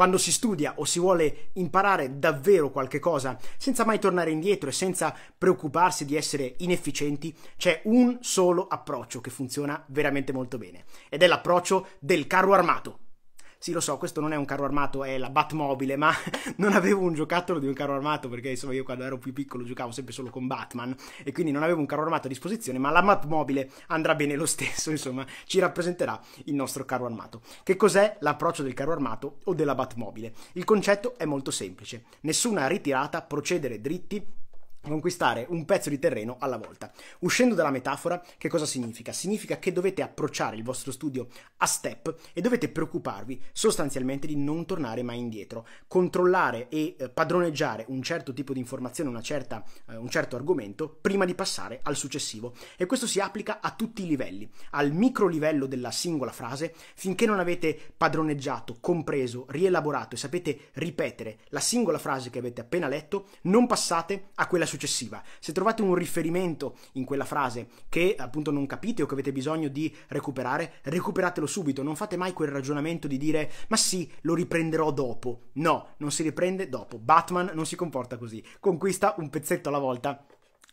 Quando si studia o si vuole imparare davvero qualche cosa senza mai tornare indietro e senza preoccuparsi di essere inefficienti, c'è un solo approccio che funziona veramente molto bene ed è l'approccio del carro armato. Sì, lo so, questo non è un carro armato, è la Batmobile, ma non avevo un giocattolo di un carro armato perché insomma io quando ero più piccolo giocavo sempre solo con Batman e quindi non avevo un carro armato a disposizione, ma la Batmobile andrà bene lo stesso, insomma, ci rappresenterà il nostro carro armato. Che cos'è l'approccio del carro armato o della Batmobile? Il concetto è molto semplice. Nessuna ritirata, procedere dritti conquistare un pezzo di terreno alla volta. Uscendo dalla metafora, che cosa significa? Significa che dovete approcciare il vostro studio a step e dovete preoccuparvi sostanzialmente di non tornare mai indietro, controllare e eh, padroneggiare un certo tipo di informazione, certa, eh, un certo argomento, prima di passare al successivo. E questo si applica a tutti i livelli, al micro livello della singola frase, finché non avete padroneggiato, compreso, rielaborato e sapete ripetere la singola frase che avete appena letto, non passate a quella successiva. Se trovate un riferimento in quella frase che appunto non capite o che avete bisogno di recuperare, recuperatelo subito, non fate mai quel ragionamento di dire ma sì, lo riprenderò dopo. No, non si riprende dopo. Batman non si comporta così, conquista un pezzetto alla volta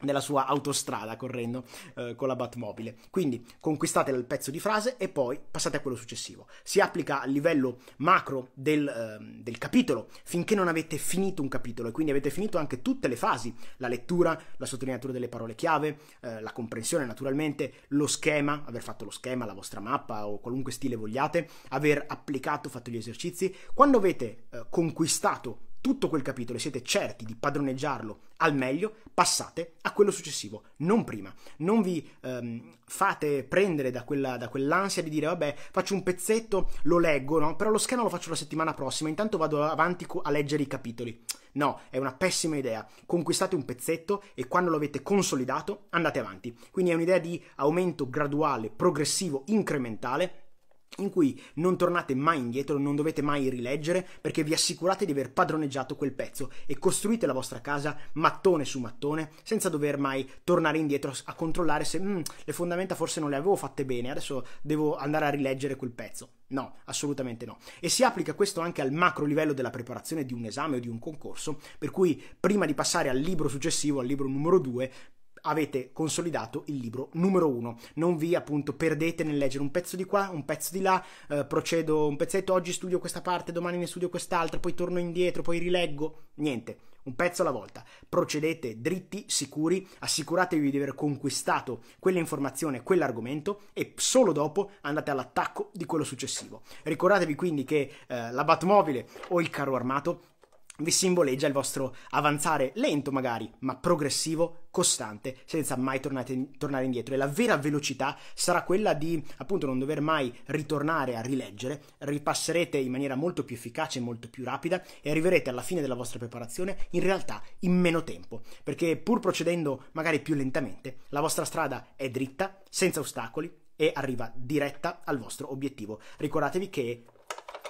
della sua autostrada correndo eh, con la Batmobile. Quindi conquistate il pezzo di frase e poi passate a quello successivo. Si applica a livello macro del, eh, del, capitolo finché non avete finito un capitolo e quindi avete finito anche tutte le fasi, la lettura, la sottolineatura delle parole chiave, eh, la comprensione naturalmente, lo schema, aver fatto lo schema, la vostra mappa o qualunque stile vogliate, aver applicato, fatto gli esercizi. Quando avete eh, conquistato tutto quel capitolo e siete certi di padroneggiarlo al meglio, passate a quello successivo, non prima. Non vi ehm, fate prendere da, quella, da, quell'ansia di dire vabbè faccio un pezzetto, lo leggo, no? però lo schema lo faccio la settimana prossima, intanto vado avanti a leggere i capitoli. No, è una pessima idea. Conquistate un pezzetto e quando lo avete consolidato andate avanti. Quindi è un'idea di aumento graduale, progressivo, incrementale in cui non tornate mai indietro, non dovete mai rileggere perché vi assicurate di aver padroneggiato quel pezzo e costruite la vostra casa mattone su mattone senza dover mai tornare indietro a controllare se mm, le fondamenta forse non le avevo fatte bene, adesso devo andare a rileggere quel pezzo. No, assolutamente no. E si applica questo anche al macro livello della preparazione di un esame o di un concorso, per cui prima di passare al libro successivo, al libro numero 2, avete consolidato il libro numero uno. Non vi appunto perdete nel leggere un pezzo di qua, un pezzo di là, eh, procedo un pezzetto, oggi studio questa parte, domani ne studio quest'altra, poi torno indietro, poi rileggo, niente. Un pezzo alla volta, procedete dritti, sicuri, assicuratevi di aver conquistato quell'informazione, quell'argomento e solo dopo andate all'attacco di quello successivo. Ricordatevi quindi che eh, la Batmobile o il carro armato vi simboleggia il vostro avanzare lento magari, ma progressivo, costante, senza mai tornate, tornare indietro. E la vera velocità sarà quella di appunto non dover mai ritornare a rileggere, ripasserete in maniera molto più efficace, molto più rapida e arriverete alla fine della vostra preparazione in realtà in meno tempo, perché pur procedendo magari più lentamente, la vostra strada è dritta, senza ostacoli e arriva diretta al vostro obiettivo. Ricordatevi che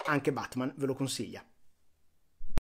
anche Batman ve lo consiglia.